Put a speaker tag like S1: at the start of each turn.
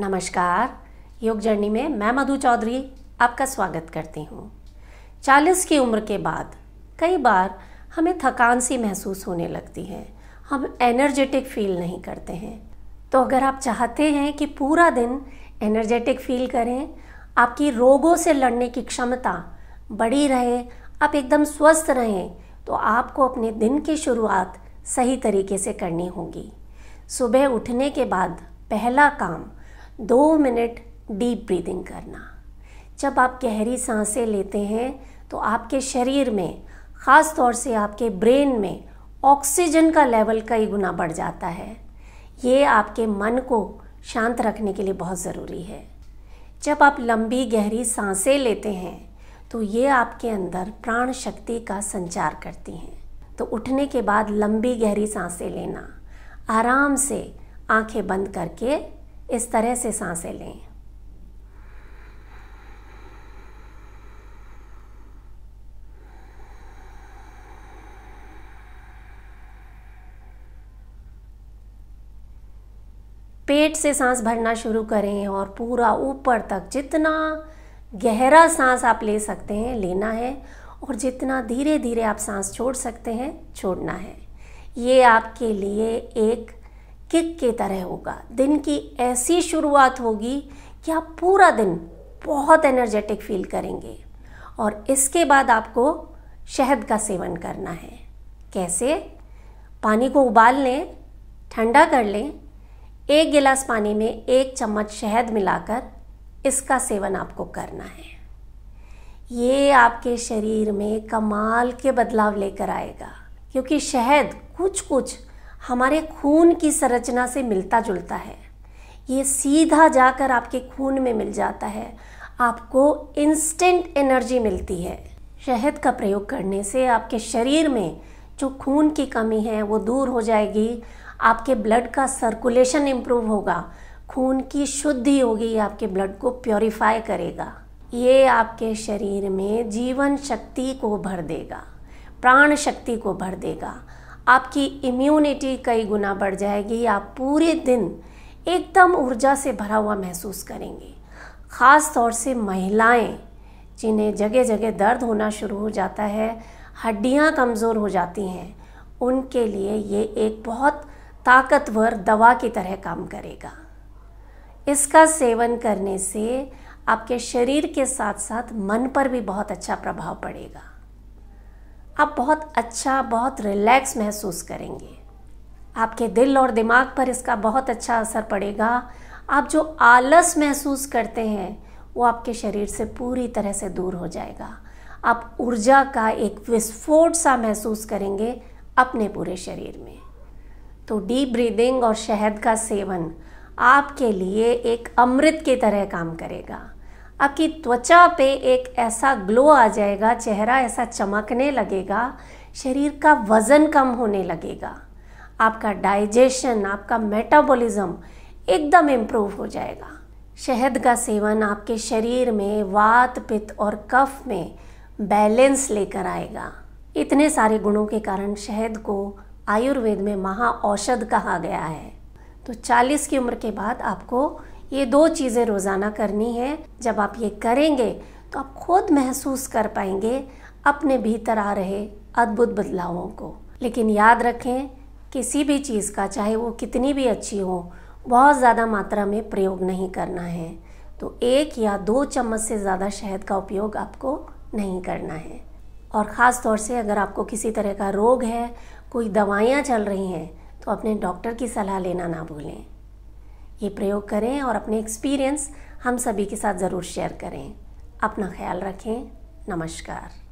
S1: नमस्कार योग जर्नी में मैं मधु चौधरी आपका स्वागत करती हूँ चालीस की उम्र के बाद कई बार हमें थकान सी महसूस होने लगती है हम एनर्जेटिक फील नहीं करते हैं तो अगर आप चाहते हैं कि पूरा दिन एनर्जेटिक फील करें आपकी रोगों से लड़ने की क्षमता बढ़ी रहे आप एकदम स्वस्थ रहें तो आपको अपने दिन की शुरुआत सही तरीके से करनी होगी सुबह उठने के बाद पहला काम दो मिनट डीप ब्रीदिंग करना जब आप गहरी सांसें लेते हैं तो आपके शरीर में ख़ास तौर से आपके ब्रेन में ऑक्सीजन का लेवल कई गुना बढ़ जाता है ये आपके मन को शांत रखने के लिए बहुत ज़रूरी है जब आप लंबी गहरी सांसें लेते हैं तो ये आपके अंदर प्राण शक्ति का संचार करती हैं तो उठने के बाद लंबी गहरी सांसें लेना आराम से आंखें बंद करके इस तरह से सांसें लें पेट से सांस भरना शुरू करें और पूरा ऊपर तक जितना गहरा सांस आप ले सकते हैं लेना है और जितना धीरे धीरे आप सांस छोड़ सकते हैं छोड़ना है ये आपके लिए एक किक की तरह होगा दिन की ऐसी शुरुआत होगी कि आप पूरा दिन बहुत एनर्जेटिक फील करेंगे और इसके बाद आपको शहद का सेवन करना है कैसे पानी को उबाल लें ठंडा कर लें एक गिलास पानी में एक चम्मच शहद मिलाकर इसका सेवन आपको करना है ये आपके शरीर में कमाल के बदलाव लेकर आएगा क्योंकि शहद कुछ कुछ हमारे खून की संरचना से मिलता जुलता है ये सीधा जाकर आपके खून में मिल जाता है आपको इंस्टेंट एनर्जी मिलती है शहद का प्रयोग करने से आपके शरीर में जो खून की कमी है वो दूर हो जाएगी आपके ब्लड का सर्कुलेशन इम्प्रूव होगा खून की शुद्धि होगी आपके ब्लड को प्योरीफाई करेगा ये आपके शरीर में जीवन शक्ति को भर देगा प्राण शक्ति को भर देगा आपकी इम्यूनिटी कई गुना बढ़ जाएगी आप पूरे दिन एकदम ऊर्जा से भरा हुआ महसूस करेंगे ख़ास तौर से महिलाएं जिन्हें जगह जगह दर्द होना शुरू हो जाता है हड्डियां कमज़ोर हो जाती हैं उनके लिए ये एक बहुत ताकतवर दवा की तरह काम करेगा इसका सेवन करने से आपके शरीर के साथ साथ मन पर भी बहुत अच्छा प्रभाव पड़ेगा आप बहुत अच्छा बहुत रिलैक्स महसूस करेंगे आपके दिल और दिमाग पर इसका बहुत अच्छा असर पड़ेगा आप जो आलस महसूस करते हैं वो आपके शरीर से पूरी तरह से दूर हो जाएगा आप ऊर्जा का एक विस्फोट सा महसूस करेंगे अपने पूरे शरीर में तो डीप ब्रीदिंग और शहद का सेवन आपके लिए एक अमृत की तरह काम करेगा आपकी त्वचा पे एक ऐसा ग्लो आ जाएगा चेहरा ऐसा चमकने लगेगा शरीर का वज़न कम होने लगेगा आपका डाइजेशन आपका मेटाबॉलिज्म एकदम इम्प्रूव हो जाएगा शहद का सेवन आपके शरीर में वात पित्त और कफ में बैलेंस लेकर आएगा इतने सारे गुणों के कारण शहद को आयुर्वेद में महा औषध कहा गया है तो 40 की उम्र के बाद आपको ये दो चीज़ें रोज़ाना करनी है जब आप ये करेंगे तो आप खुद महसूस कर पाएंगे अपने भीतर आ रहे अद्भुत बदलावों को लेकिन याद रखें किसी भी चीज़ का चाहे वो कितनी भी अच्छी हो बहुत ज़्यादा मात्रा में प्रयोग नहीं करना है तो एक या दो चम्मच से ज़्यादा शहद का उपयोग आपको नहीं करना है और ख़ास तौर से अगर आपको किसी तरह का रोग है कोई दवाइयाँ चल रही हैं तो अपने डॉक्टर की सलाह लेना ना भूलें ये प्रयोग करें और अपने एक्सपीरियंस हम सभी के साथ ज़रूर शेयर करें अपना ख्याल रखें नमस्कार